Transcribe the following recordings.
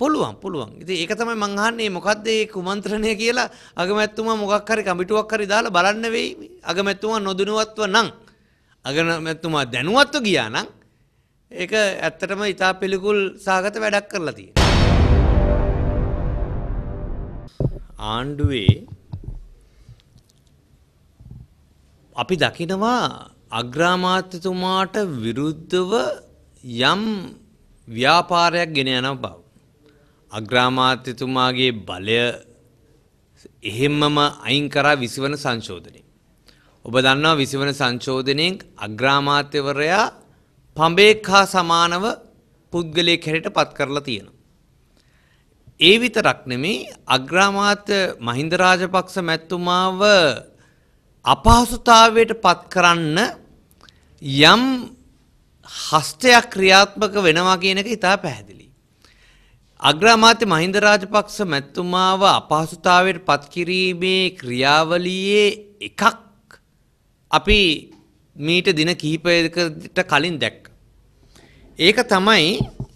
පුළුවන් පුළුවන් ඉතින් ඒක තමයි මං අහන්නේ මොකද්ද මේ කුමන්ත්‍රණය කියලා අගමැතිතුමා මොකක් හරි කමිටුවක් හරි දාලා බලන්න වෙයි අගමැතිතුමා නොදැනුවත්ව නම් අගමැතිතුමා දැනුවත්ව ගියා නම් ඒක ඇත්තටම ඉතා පිළිකුල් සාගත වැඩක් කරලා තියෙනවා ආණ්ඩුවේ අපි දකිනවා අග්‍රාමාත්‍යතුමාට විරුද්ධව යම් ව්‍යාපාරයක් ගෙන යන බව අග්‍රාමාත්‍යතුමාගේ බලය එහෙම්මම අයින් කරා විසිවන සංශෝධනය. ඔබ දන්නවා විසිවන සංශෝධනයෙන් අග්‍රාමාත්‍යවරයා පඹේක් හා සමානව පුද්ගලයෙක් හැරට පත් කරලා තියෙන. ඒ විතරක් නෙමේ අග්‍රාමාත්‍ය මහින්ද රාජපක්ෂ මැතිතුමාව අපහසුතාවයට පත් කරන්න යම් හස්තයක් ක්‍රියාත්මක වෙනවා කියන එක ඉතා පැහැදිලි. අග්‍රාමාත්‍ය මහින්ද රාජපක්ෂ මැතිතුමාව අපහසුතාවයට පත්කිරීමේ ක්‍රියාවලියේ එකක් අපි මීට දින කිහිපයකට කලින් දැක්ක. ඒක තමයි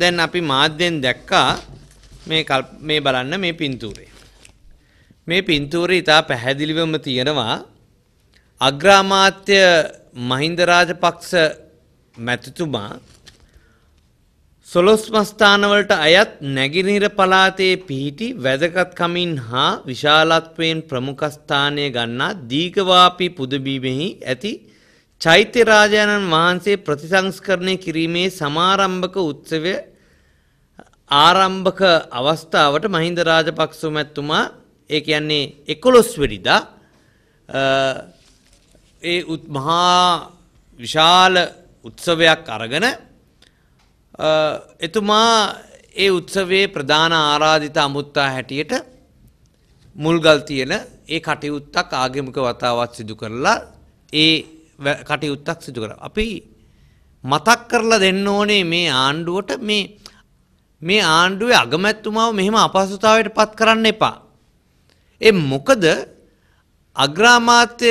දැන් අපි මාධ්‍යෙන් දැක්කා මේ මේ බලන්න මේ පින්තූරේ. මේ පින්තූරේ ඉතා පැහැදිලිවම තියෙනවා අග්‍රාමාත්‍ය මහින්ද රාජපක්ෂ මැතිතුමා සොලොස්මස්ථානවලට අයත් නැගිනිර පලාතයේ පිහිටි වැදගත්කමින් හා විශාලත්වයෙන් ප්‍රමුඛස්ථානය ගන්නා දීගවාපී පුදබීමෙහි ඇති චෛත්‍යරාජාණන් වහන්සේ ප්‍රතිසංස්කරණය කිරීමේ සමාරම්භක උත්සවය ආරම්භක අවස්ථාවට මහින්ද රාජපක්ෂමැත්තුමා ඒ කියන්නේ එකොළොස් වෙඩිදා ඒ මහා විශාල උත්සවයක් අරගෙන එතුමා ඒ උත්සවයේ ප්‍රධාන ආරාධිත අමුත්තා හැටියට මුල්ගල් තියෙන ඒ කටයුත්තක් ආගමික වතාවත් සිදු කරලා ඒ කටයුත්තක් සිදු කර. අපි මතක් කරලා දෙන්න ඕනේ මේ ආණ්ඩුවට මේ මේ ආණ්ඩුවේ අගමැත්තුමාව මෙහෙම අපහසුතාවයට පත් කරන්න එපා. ඒ මොකද අග්‍රාමාත්‍ය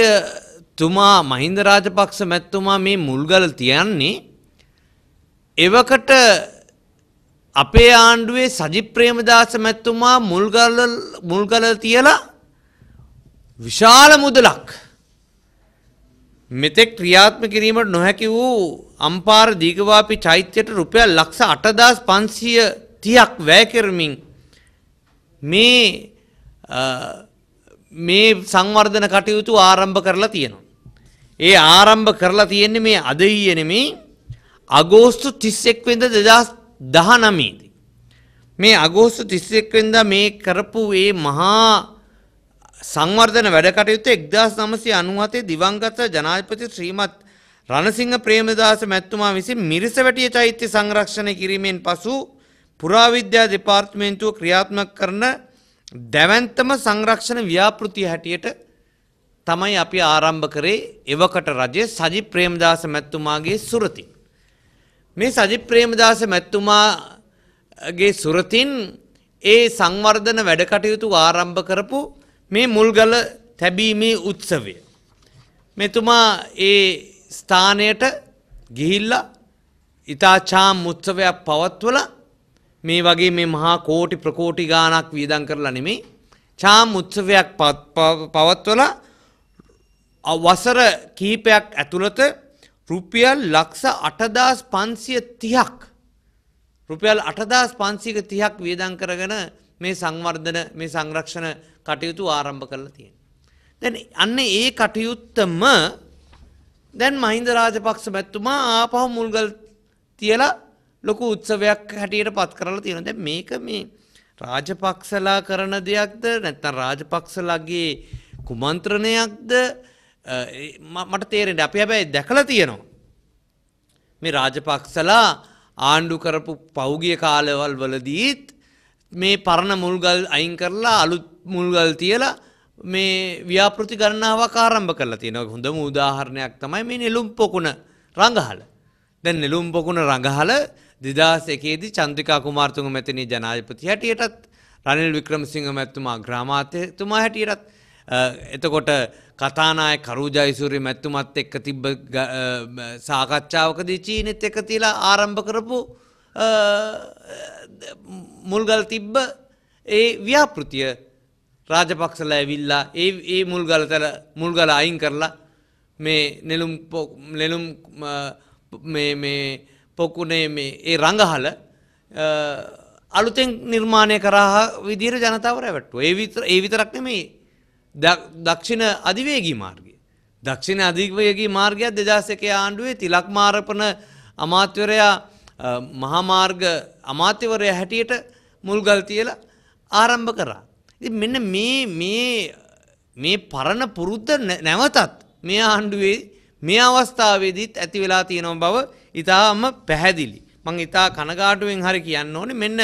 තුමා මහින්ද රාජපක්ෂ මැත්තුමා මේ මුල්ගල තියන්නේ එවකට අපේ ආණ්ඩුවේ සජිත් ප්‍රේමදාස මැතිතුමා මුල්ගල මුල්ගල තියලා විශාල මුදලක් මෙතෙක් ක්‍රියාත්මක කිරීමට නොහැකි වූ අම්පාර දීගවාපි චෛත්‍යයට රුපියල් ලක්ෂ 8530ක් වැය කරමින් මේ මේ සංවර්ධන කටයුතු ආරම්භ කරලා තියෙනවා. ඒ ආරම්භ කරලා තියෙන්නේ මේ අද ඊයේ නෙමේ අගෝස්තු 31 වෙනිදා 2019 දී මේ අගෝස්තු 31 වෙනිදා මේ කරපු මේ මහා සංවර්ධන වැඩකටයුත්ත 1997 දිවංගත ජනාධිපති ශ්‍රීමත් රණසිංහ ප්‍රේමදාස මැතිතුමා විසින් මිරිසවැටිය චෛත්‍ය සංරක්ෂණය කිරීමෙන් පසු පුරාවිද්‍යා දෙපාර්තමේන්තුව ක්‍රියාත්මක කරන දැවැන්තම සංරක්ෂණ ව්‍යාපෘතිය හැටියට තමයි අපි ආරම්භ කරේ එවකට රජයේ සජි ප්‍රේමදාස මැතිතුමාගේ සුරතින් මේ සජිත් ප්‍රේමදාස මැතිතුමාගේ සුරතින් ඒ සංවර්ධන වැඩ කටයුතු ආරම්භ කරපු මේ මුල්ගල තැබීමේ උත්සවය. මෙතුමා ඒ ස්ථානයට ගිහිල්ලා ඉතාචාම් උත්සවයක් පවත්වල මේ වගේ මේ මහා කෝටි ප්‍රකෝටි ගානක් වීදන් කරලා නෙමේ චාම් උත්සවයක් පවත්වල වසර කීපයක් ඇතුළත රුපියල් ලක්ෂ අටදස් පන්සිය තියක් රුපියල් අටදස් පන්සික තියක් වියදං කරගෙන මේ සංවර්ධන මේ සංරක්ෂණ කටයුතු ආරම්භ කරලා තියෙන. දැන් අන්න ඒ කටයුත්තම දැන් මහින්ද රාජපක්ෂ මැත්තුමා ආපහු මුල්ගල් තියලා ලොකු උත්සවයක් හැටියට පත් කරලා තියෙනවා. දැන් මේක මේ රාජපක්ෂලා කරන දෙයක්ද නැත්නම් රාජපක්ෂලාගේ කුමන්ත්‍රණයක්ද මට තේරෙන්ට අපි හැබැයි දැකල තියෙනවා. මේ රාජපක්සලා ආණ්ඩු කරපු පෞගිය කාලවල් වලදීත් මේ පරණ මුල්ගල් අයින් කරලා අලුත් මුල්ගල් තියලා මේ ව්‍යාපෘති ගණනාවක් ආරම්භ කරලා තියෙනවා. හොඳම උදාහරණයක් තමයි මේ නෙළුම් පොකුණ රඟහල. දැන් නෙළුම් පොකුණ රඟහල 2001 චන්ද්‍රිකා කුමාරතුංග මැතිණි ජනාධිපති හැටියටත් රනිල් වික්‍රමසිංහ මැතිතුමා අග්‍රාමාත්‍යතුමා හැටියටත් එතකොට කතානාය කරුජයිසුරය මැත්තුමත් එක්ක තිබ්බ සාකච්ඡාවකදී චීනෙත් එක තිලා ආරම්භ කරපු මුල්ගල් තිබ්බ ඒ ව්‍යාපෘතිය රාජපක්සල ඇවිල්ලා ඒ ඒ මුල්ගලතල මුල්ගල අයින් කරලා මේ නෙලුම් නෙලුම් පොකුණේ මේ ඒ රඟහල අලුතෙන් නිර්මාණය කරහ විදිර ජනතාව රැවට්ටුව ඒ විතරක් නෙමේ දක්ෂිණ අධිවේගී මාර්ගය. දක්ෂිණ අධිවේගී මාර්ගයක් දෙදහසක ආණ්ඩුවේ තිලක් මාරපන අමාත්‍යවරයා මහාමාර්ග අමාත්‍යවරය හැටියට මුල්ගල් තියලා ආරම්භ කරා. ඉතින් මෙන්න මේ මේ මේ පරණ පුරුද්ද නැවතත් මේ ආණ්ඩුවේ මේ අවස්ථාවේදීත් ඇති වෙලා තියෙනව බව ඉතාම පැහැදිලි. මං ඉතා කනගාටුවෙන් හරි කියන්න ඕනේ මෙන්න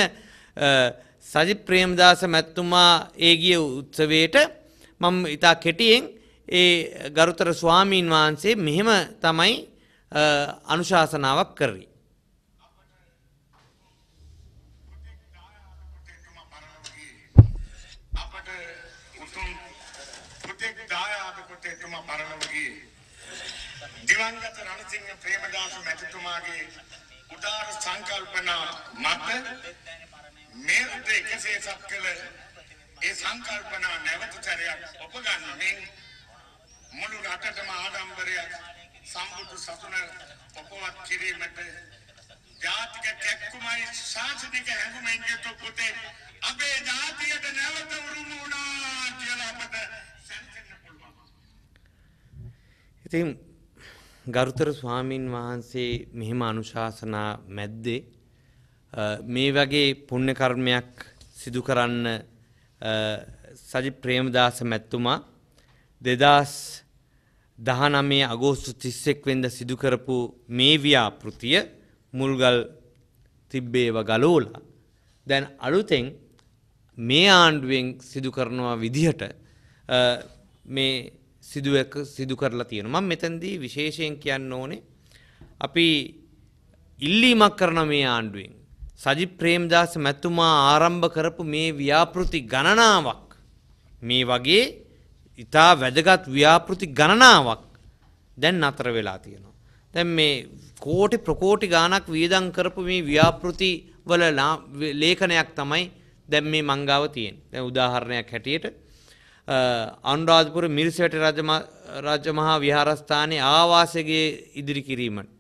සජිත් ප්‍රේමදාස මැතිතුමා ඒ ගිය උත්සවයට මම ඉතා කෙටියෙන් ඒ ගරුතර ස්වාමීන් වහන්සේ මෙහෙම තමයි අනුශාසනාවක් කරේ. දිවංගත රණසිංහ ප්‍රේමදාස මැතිතුමාගේ උදාර සංකල්පනා මත මේ උදේ කෙසේ සත් කළ ඒ සංකල්පනා නැවත සැරයක් ඔබ ගන්නමින් මුළු රටටම ආඩම්බරයක් සම්බුදු සසුන ඔපවත් කිරීමට ජාතික කැක්කුමයි ශාසනික හැඟුමෙන් යුතු පුතේ අපේ ජාතියට නැවත උරුම වුණා කියලා අපට සැලකෙන්න පුළුවන්. ඉතින් ගරුතර ස්වාමින් වහන්සේ මෙහෙම අනුශාසනා මැද්දේ මේ වගේ පුණ්‍ය කර්මයක් සිදු කරන්න සජි ප්‍රේමදාස මැත්තුමා දෙදස් දහනමේ අගෝස්තු තිස්සෙක් වෙන්ද සිදුකරපු මේ ව්‍යාපෘතිය මුල්ගල් තිබ්බේව ගලෝලා දැන් අලුතෙන් මේ ආණ්ඩුවෙන් සිදු කරනවා විදිහට මේ සිදුවක සිදු කරලා තියෙන මම මෙතනදී විශේෂයෙන් කියන්න ඕනේ අපි ඉල්ලීමක් කරන මේ ආණ්ඩුවෙන් සජි ප්‍රේම්දාස මැතුමා ආරම්භ කරපු මේ ව්‍යාපෘති ගණනාවක් මේ වගේ ඉතා වැදගත් ව්‍යාපෘති ගණනාවක් දැන් අතර වෙලා තියෙනවා. දැන් මේ කෝටි ප්‍රකෝටි ගානක් වියදම් කරපු මේ ව්‍යාපෘති වල ලේඛනයක් තමයි දැන් මේ මංගාව තියෙන්නේ. දැන් උදාහරණයක් හැටියට අනුරාධපුර මිරිසවැට රජමහා විහාරස්ථානයේ ආවාසයේ ඉදිරි කිරීමට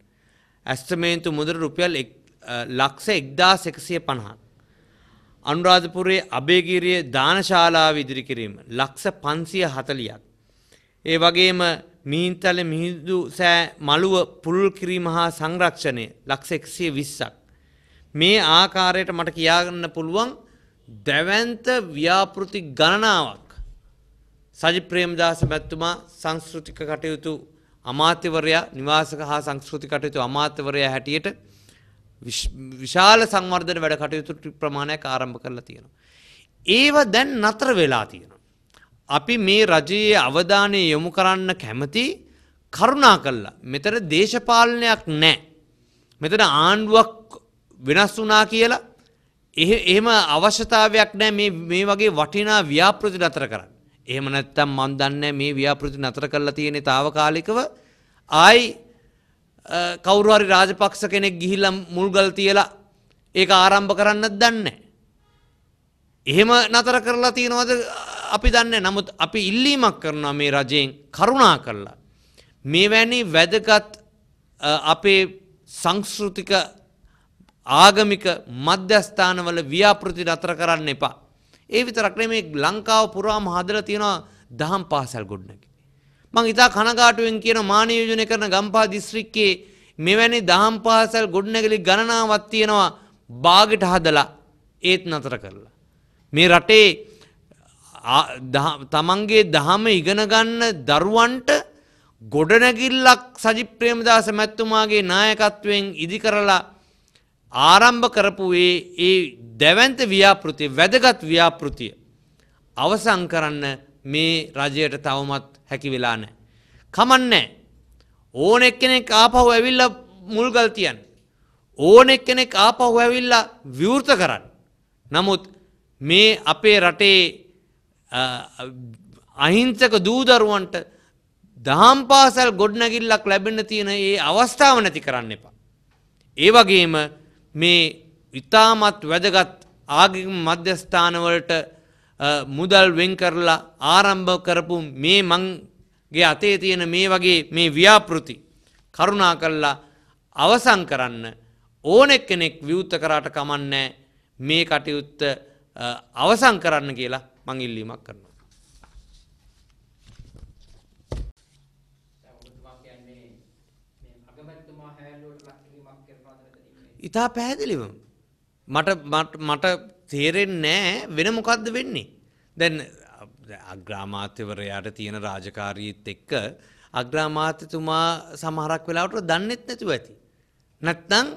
ඇස්තමේන්තු මුදල රුපියල් 1 ලක්ෂ එක්දාස් එකසිය පණහක්. අනුරාධපුරයේ අභේගිරිය දානශාලාව ඉදිරි කිරීම ලක්ෂ පන්සිය හතලියක්. ඒ වගේම මීන්තල මිහිදු සෑ මළුව පුළුල් කිරීම හා සංරක්ෂණය ලක්ෂ එක්සිය විස්සක්. මේ ආකාරයට මට කියාගන්න පුළුවන් දැවන්ත ව්‍යාපෘති ගණනාවක් සජි ප්‍රේම්දාස මැත්තුමා සංස්කෘතික කටයුතු අමාත්‍යවරයා නිවාසක හා සංස්කෘති කටයුතු අමාත්‍යවරයා හැටියට විශාල සංවර්ධන වැඩ කටයුතු ප්‍රමාණයක් ආරම්භ කරලා තියෙනවා. ඒව දැන් නතර වෙලා තියෙනවා. අපි මේ රජයේ අවධානය යොමු කරන්න කැමති කරුණා කළා. මෙතන දේශපාලනයක් නැහැ. මෙතන ආණ්ඩුවක් වෙනස් වුණා කියලා එහෙම අවශ්‍යතාවයක් නැහැ මේ මේ වගේ වටිනා ව්‍යාපෘති නතර කරන්න. එහෙම නැත්නම් මන් දන්නේ මේ ව්‍යාපෘති නතර කරලා තියෙන తాවකාලිකව ආයි කවුරුහරි රාජපක්ෂ කෙනෙක් ගිහිල්ලා මුල්ගල් තියලා ඒක ආරම්භ කරන්නත් දන්නේ එහෙම නතර කරලා තියෙනවද අපි දන්නේ නමුත් අපි ඉල්ලීමක් කරනවා මේ රජයෙන් කරුණා කරලා මෙවැනි වැදගත් අපේ සංස්කෘතික ආගමික මධ්‍යස්ථානවල ව්‍යාපෘති නතර කරන්න එපා. ඒ විතරක් නෙමේ ලංකාව පුරාම හදලා තියෙනවා දහම් පාසල් ගොඩනැගි. මං ඉතා කනගාටුවෙන් කියන මානයෝජනය කරන ගම්පා දිස්ත්‍රික්කේ මෙවැනි දහම් පාසල් ගොඩනැගලි ගණනාවක් තියෙනවා බාගට හදලා ඒත් නතර කරලා. මේ රටේ තමන්ගේ දහම ඉගෙනගන්න දරුවන්ට ගොඩනැගිල්ලක් සජි ප්‍රේමදාස මැත්තුමාගේ නායකත්වයෙන් ඉදි කරලා ආරම්භ කරපුයේ ඒ දැවන්ත ව්‍යාපෘතිය වැදගත් ව්‍යාපෘතිය අවසං කරන්න මේ රජයට තවමත් හැකි වෙලා නැහැ. කමන්නේ ඕන එක්කෙනෙක් ආපහු ඇවිල්ලා මුල්ගල් තියන්න. ඕන එක්කෙනෙක් ආපහු ඇවිල්ලා විවෘත කරන්න. නමුත් මේ අපේ රටේ අහිංසක දූදරුවන්ට දහම් පාසල් ගොඩනැගිල්ලක් ලැබෙන්න තියෙන ඒ අවස්ථාව නැති කරන්න එපා. ඒ වගේම මේ ඉතාමත් වැදගත් ආගිම මධ්‍යස්ථානවලට මුදල් වෙන් කරලා ආරම්භ කරපු මේ මංගේ අතේ තියෙන මේ වගේ මේ ව්‍යාපෘති කරුණා කරලා අවසන් කරන්න ඕනෙක් කෙනෙක් විවෘත කරාට කමන්නේ මේ කටයුත්ත අවසන් කරන්න කියලා මං ඉල්ලීමක් කරනවා. ඉතා පැහැදිලිව මට මට තේරෙන්නේ නැහැ වෙන මොකද්ද වෙන්නේ. දැන් අග්‍රාමාත්‍යවරයාට තියෙන රාජකාරීත් එක්ක අග්‍රාමාත්‍යතුමා සමහරක් වෙලාවට දන්නෙත් නැතුව ඇති. නැත්නම්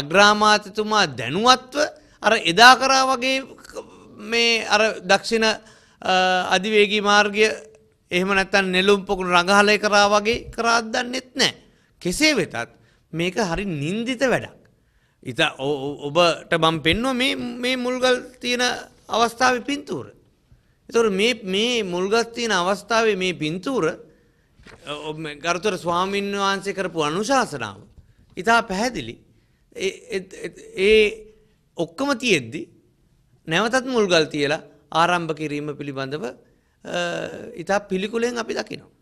අග්‍රාමාත්‍යතුමා දැනුවත්ව අර එදා කරා වගේ මේ අර දක්ෂිණ අධිවේගී මාර්ගය එහෙම නැත්තන් නෙලුම් පොකුණු රඟහලය කරා වගේ කරාත් දන්නෙත් නෑ. කෙසේ වෙතත් මේක හරි නින්දිත වැඩක්. ඉතා ඔබට බම් පෙන්ව මේ මුල්ගල් තියෙන අවස්ථාව පින්තූර. එතුර මේ මුල්ගත් තියෙන අවස්ථාවේ මේ පින්තූර ගරුතර ස්වාමීන් වහන්සේ කරපු අනුශාසනාව. ඉතා පැහැදිලි ඒ ඔක්කම තියෙද්දි නැවතත් මුල්ගල් තියලා ආරම්භ කිරීම පිළිබඳව ඉතා පිළිකුලෙන් අපි දකිනවා.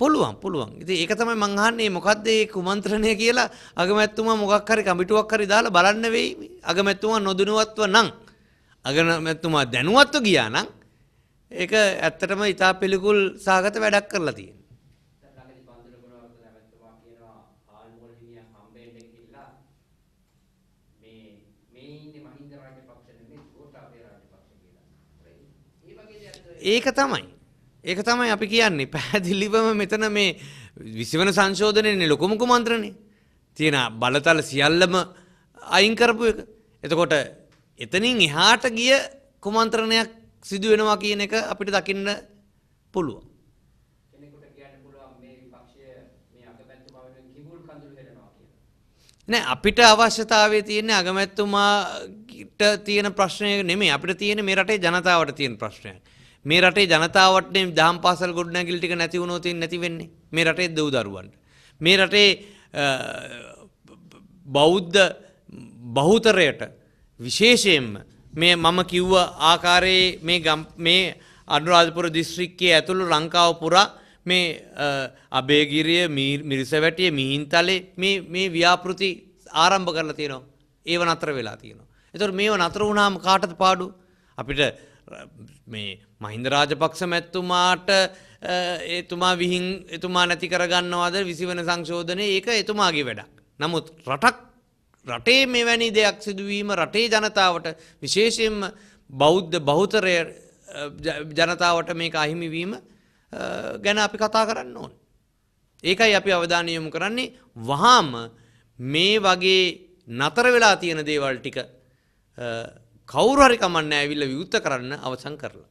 පුළුවන් පුළුවන් ඉතින් ඒක තමයි මං අහන්නේ මොකද්ද මේ කුමන්ත්‍රණය කියලා අගමැතිතුමා මොකක් හරි කමිටුවක් හරි දාලා බලන්න වෙයි අගමැතිතුමා නොදැනුවත්ව නම් අගමැතිතුමා දැනුවත්ව ගියා නම් ඒක ඇත්තටම ඉතා පිළිකුල් සාගත වැඩක් කරලා තියෙනවා ඒක තමයි ඒක තමයි අපි කියන්නේ පැහැදිලිවම මෙතන මේ විසිවන සංශෝධනයන්නේ ලොකුමකු මන්ත්‍රණය තියෙන බලතල සියල්ලම අයින් කරපු එක. එතකොට එතනින් එහාට ගිය කුමන්ත්‍රණයක් සිදු වෙනවා කියන එක අපිට දකින්න පුළුවන්. නෑ අපිට අවශ්‍යතාවය තියෙන්නේ අගමැත්තුමාට තියෙන ප්‍රශ්නය නෙමෙයි අපිට තියෙන මේ රටේ ජනතාවට තියෙන ප්‍රශ්නයක්. මේ රටේ ජනතාවටනේ දහම් පාසල් ගොඩනැගිලි ටික නැති වුණොත් නැති වෙන්නේ මේ රටේ දව් දරුවන්ට මේ රටේ බෞද්ධ බහුතරයට විශේෂයෙන්ම මේ මම කිව්ව ආකාරයේ මේ මේ අනුරාධපුර දිස්ත්‍රික්කයේ ඇතුළු ලංකාව පුරා මේ අබේගිරිය මිරිසවැටිය මිහින්තලේ මේ මේ ව්‍යාපෘති ආරම්භ කරලා තියෙනවා ඒව නතර වෙලා තියෙනවා. එතකොට මේව නතර වුණාම කාටද පාඩු? අපිට මේ මහින්ද රාජපක්ෂ මැත්තුමාට එතුමා විහින් එතුමා නැති කරගන්නවාද විසිවන සංශෝධනය ඒක එතුමාගේ වැඩක්. නමුත් රටක් රටේ මෙවැනි දෙයක් සිදුවීම රටේ ජනතාවට විශේෂයෙන්ම බෞද්ධ බෞතරය ජනතාවට මේක අහිමිවීම ගැන අපි කතා කරන්න ඕන්. ඒකයි අපි අවධානයොමු කරන්නේ වහාම මේ වගේ නතර වෙලා තියෙන දේවල් ටික කවුරහරි කමන්න ඇවිල්ල විවෘත කරන්න අවසන් කරලා.